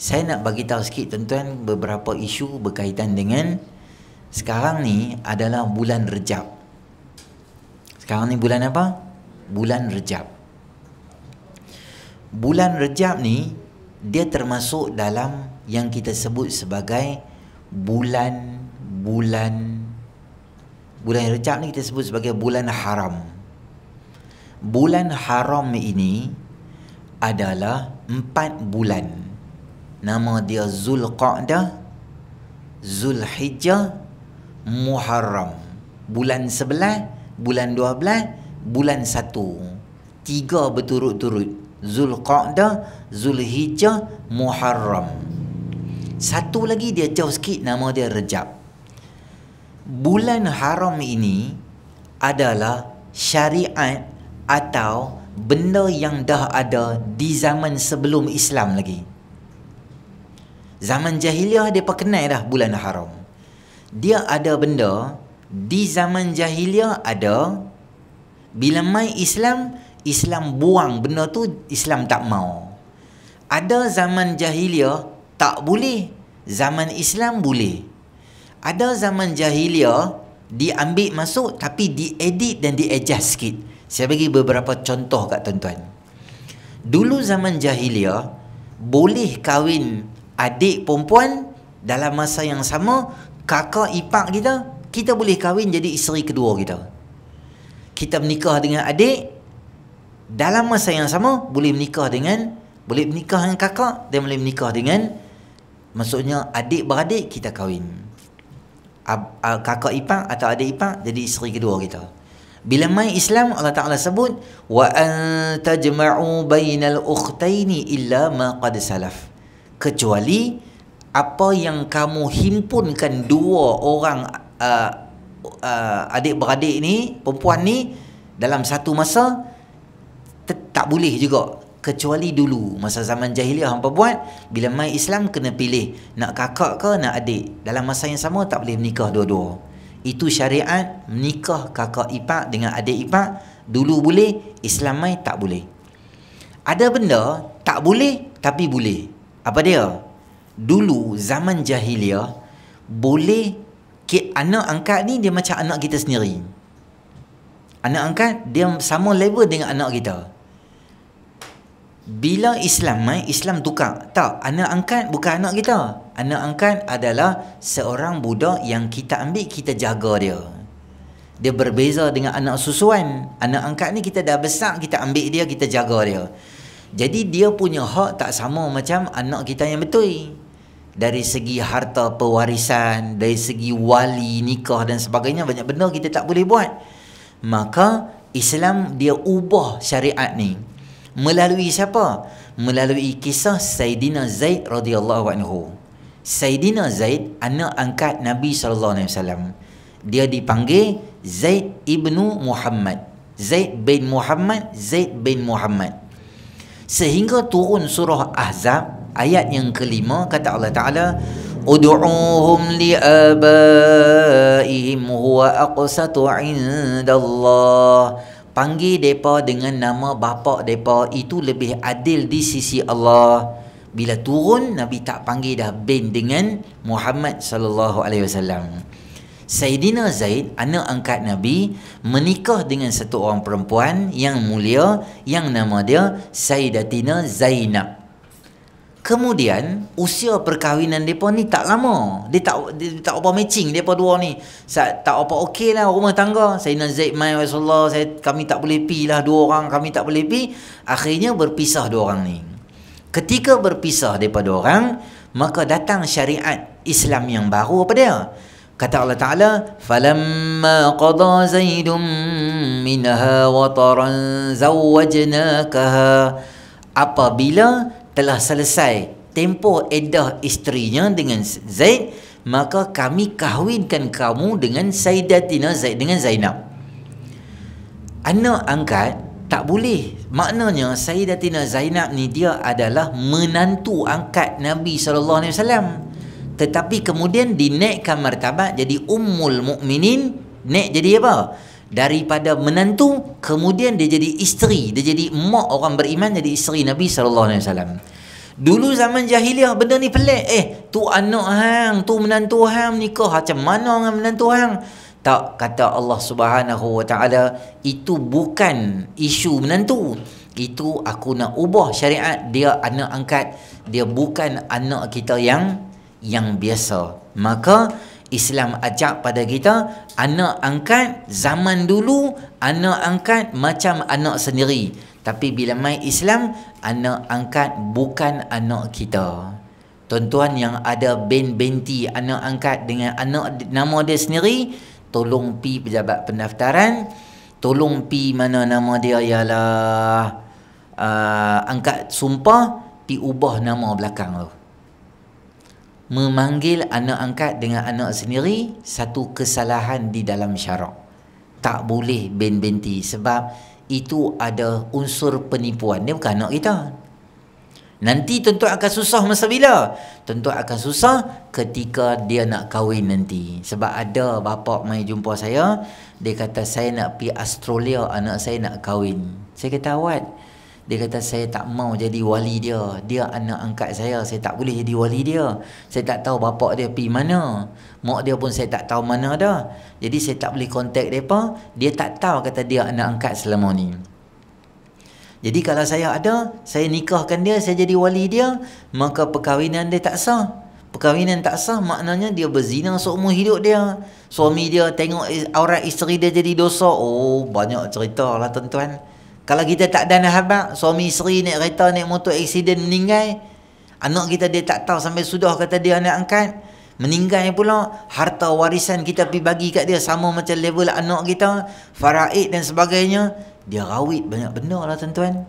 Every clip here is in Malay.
saya nak bagi tahu sikit tuan-tuan beberapa isu berkaitan dengan sekarang ni adalah bulan Rejab. Sekarang ni bulan apa? Bulan Rejab. Bulan Rejab ni dia termasuk dalam yang kita sebut sebagai bulan bulan bulan Rejab ni kita sebut sebagai bulan haram. Bulan haram ini adalah empat bulan. Nama dia Zulqa'dah Zulhijjah Muharram Bulan 11 Bulan 12 Bulan 1 Tiga berturut-turut Zulqa'dah Zulhijjah Muharram Satu lagi dia jauh sikit Nama dia Rejab Bulan haram ini Adalah syariat Atau benda yang dah ada Di zaman sebelum Islam lagi Zaman jahiliah mereka kenal dah bulan haram Dia ada benda Di zaman jahiliah ada Bila mai Islam Islam buang benda tu Islam tak mau Ada zaman jahiliah Tak boleh Zaman Islam boleh Ada zaman jahiliah Diambil masuk tapi diedit dan diadjust sikit Saya bagi beberapa contoh kat tuan-tuan Dulu zaman jahiliah Boleh kahwin adik perempuan dalam masa yang sama kakak ipak kita kita boleh kahwin jadi isteri kedua kita kita menikah dengan adik dalam masa yang sama boleh menikah dengan boleh menikah dengan kakak dan boleh menikah dengan maksudnya adik beradik kita kahwin kakak ipak atau adik ipak jadi isteri kedua kita bila mai Islam Allah Taala sebut wa antajma'u bainal ukhtaini illa ma qad salaf kecuali apa yang kamu himpunkan dua orang uh, uh, adik-beradik ni perempuan ni dalam satu masa tak boleh juga kecuali dulu masa zaman jahiliah hangpa buat bila mai Islam kena pilih nak kakak ke nak adik dalam masa yang sama tak boleh menikah dua-dua itu syariat menikah kakak ipar dengan adik ipar dulu boleh Islam mai tak boleh ada benda tak boleh tapi boleh apa dia? Dulu zaman jahiliah boleh anak angkat ni dia macam anak kita sendiri. Anak angkat dia sama level dengan anak kita. Bila Islam mai, eh, Islam tukar. Tak, anak angkat bukan anak kita. Anak angkat adalah seorang budak yang kita ambil, kita jaga dia. Dia berbeza dengan anak susuan. Anak angkat ni kita dah besar, kita ambil dia, kita jaga dia. Jadi dia punya hak tak sama macam anak kita yang betul. Dari segi harta pewarisan, dari segi wali nikah dan sebagainya banyak benda kita tak boleh buat. Maka Islam dia ubah syariat ni. Melalui siapa? Melalui kisah Sayyidina Zaid radhiyallahu anhu. Sayyidina Zaid anak angkat Nabi sallallahu alaihi wasallam. Dia dipanggil Zaid ibnu Muhammad. Zaid bin Muhammad, Zaid bin Muhammad sehingga turun surah Ahzab ayat yang kelima kata Allah Ta'ala Udu'uhum li'abaihim huwa aqsatu inda Panggil mereka dengan nama bapa mereka Itu lebih adil di sisi Allah Bila turun Nabi tak panggil dah bin dengan Muhammad sallallahu alaihi wasallam. Sayyidina Zaid anak angkat Nabi menikah dengan satu orang perempuan yang mulia yang nama dia Sayyidatina Zainab. Kemudian usia perkahwinan depa ni tak lama. Dia tak dia tak apa matching depa dua ni. Sa, tak apa okay lah rumah tangga. Saya Zaid mai Rasulullah, saya kami tak boleh pi lah dua orang, kami tak boleh pi. Akhirnya berpisah dua orang ni. Ketika berpisah depa dua orang, maka datang syariat Islam yang baru apa dia? Kata Allah Ta'ala Falamma qada zaidun minha wataran zawajnakaha Apabila telah selesai tempoh edah isterinya dengan Zaid Maka kami kahwinkan kamu dengan Sayyidatina Zaid dengan Zainab Anak angkat tak boleh Maknanya Sayyidatina Zainab ni dia adalah menantu angkat Nabi SAW tetapi kemudian dinaikkan martabat jadi ummul mukminin naik jadi apa daripada menantu kemudian dia jadi isteri dia jadi mak orang beriman jadi isteri Nabi sallallahu alaihi wasallam dulu zaman jahiliah benda ni pelik eh tu anak hang tu menantu hang nikah macam mana dengan menantu hang tak kata Allah Subhanahu wa taala itu bukan isu menantu itu aku nak ubah syariat dia anak angkat dia bukan anak kita yang yang biasa maka Islam ajak pada kita anak angkat zaman dulu anak angkat macam anak sendiri tapi bila mai Islam anak angkat bukan anak kita tuan-tuan yang ada bin binti anak angkat dengan anak nama dia sendiri tolong pi pejabat pendaftaran tolong pi mana nama dia ialah uh, angkat sumpah pi ubah nama belakang tu memanggil anak angkat dengan anak sendiri satu kesalahan di dalam syarak tak boleh bin-binti sebab itu ada unsur penipuan dia bukan anak kita nanti tentu akan susah masa bila tentu akan susah ketika dia nak kahwin nanti sebab ada bapa mai jumpa saya dia kata saya nak pergi Australia anak saya nak kahwin saya kata awak dia kata saya tak mau jadi wali dia Dia anak angkat saya Saya tak boleh jadi wali dia Saya tak tahu bapa dia pi mana Mak dia pun saya tak tahu mana dah Jadi saya tak boleh contact mereka Dia tak tahu kata dia anak angkat selama ni Jadi kalau saya ada Saya nikahkan dia Saya jadi wali dia Maka perkahwinan dia tak sah Perkahwinan tak sah maknanya dia berzina seumur hidup dia. Suami dia tengok aurat isteri dia jadi dosa. Oh, banyak cerita lah tuan-tuan. Kalau kita tak ada khabar, suami isteri naik kereta naik motor aksiden meninggal, anak kita dia tak tahu sampai sudah kata dia nak angkat, meninggal pula, harta warisan kita pergi bagi kat dia sama macam level anak kita, faraid dan sebagainya, dia rawit banyak benda lah tuan-tuan.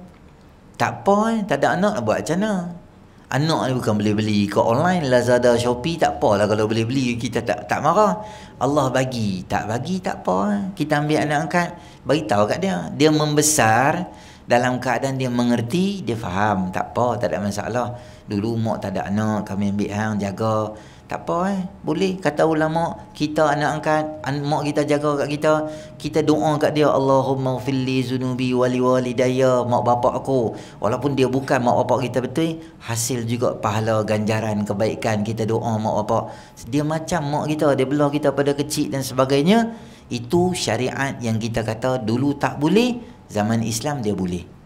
Tak apa, eh, tak ada anak nak buat macam mana anak ni bukan boleh beli kat online Lazada Shopee tak lah kalau boleh beli kita tak tak marah Allah bagi tak bagi tak apa kita ambil anak angkat bagi tahu kat dia dia membesar dalam keadaan dia mengerti dia faham tak apa tak ada masalah dulu mak tak ada anak kami ambil hang jaga tak apa eh. Boleh. Kata ulama kita anak angkat. Anak mak kita jaga kat kita. Kita doa kat dia. Allahumma fili zunubi wali wali daya mak bapak aku. Walaupun dia bukan mak bapak kita betul. Hasil juga pahala ganjaran kebaikan kita doa mak bapak. Dia macam mak kita. Dia belah kita pada kecil dan sebagainya. Itu syariat yang kita kata dulu tak boleh. Zaman Islam dia boleh.